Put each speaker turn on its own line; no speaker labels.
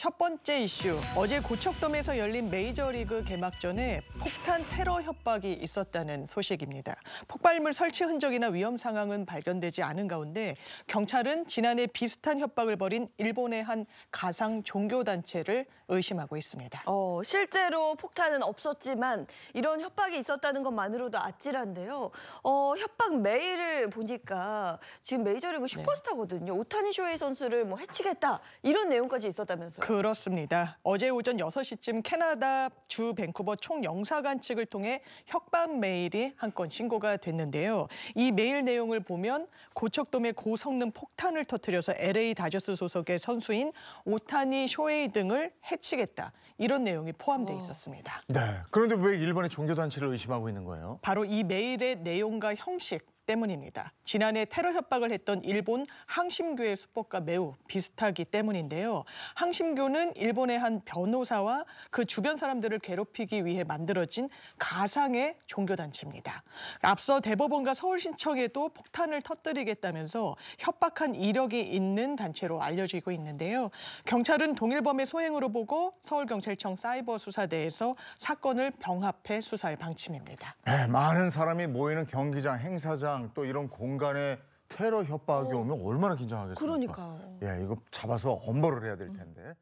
첫 번째 이슈, 어제 고척돔에서 열린 메이저리그 개막전에 폭탄 테러 협박이 있었다는 소식입니다. 폭발물 설치 흔적이나 위험 상황은 발견되지 않은 가운데 경찰은 지난해 비슷한 협박을 벌인 일본의 한 가상 종교단체를 의심하고 있습니다. 어, 실제로 폭탄은 없었지만 이런
협박이 있었다는 것만으로도 아찔한데요. 어, 협박 메일을 보니까 지금 메이저리그 네. 슈퍼스타거든요. 네. 오타니 쇼헤이 선수를 뭐 해치겠다 이런 내용까지 있었다면서요.
그렇습니다. 어제 오전 6시쯤 캐나다 주 밴쿠버 총영사관 측을 통해 협박 메일이 한 건 신고가 됐는데요. 이 메일 내용을 보면 고척돔에 고성능 폭탄을 터뜨려서 LA 다저스 소속의 선수인 오타니 쇼헤이 등을 해치겠다. 이런 내용이 포함돼 있었습니다.
네. 그런데 왜 일본의 종교단체를 의심하고 있는 거예요?
바로 이 메일의 내용과 형식 때문입니다. 지난해 테러 협박을 했던 일본 항심교의 수법과 매우 비슷하기 때문인데요. 항심교는 일본의 한 변호사와 그 주변 사람들을 괴롭히기 위해 만들어진 가상의 종교단체입니다. 앞서 대법원과 서울신청에도 폭탄을 터뜨리겠다면서 협박한 이력이 있는 단체로 알려지고 있는데요. 경찰은 동일범의 소행으로 보고 서울경찰청 사이버수사대에서 사건을 병합해 수사할
방침입니다. 네, 많은 사람이 모이는 경기장, 행사장, 세상 또 이런 공간에 테러 협박이 어. 오면 얼마나 긴장하겠습니까?
그러니까요.
예, 이거 잡아서 엄벌을 해야 될 텐데.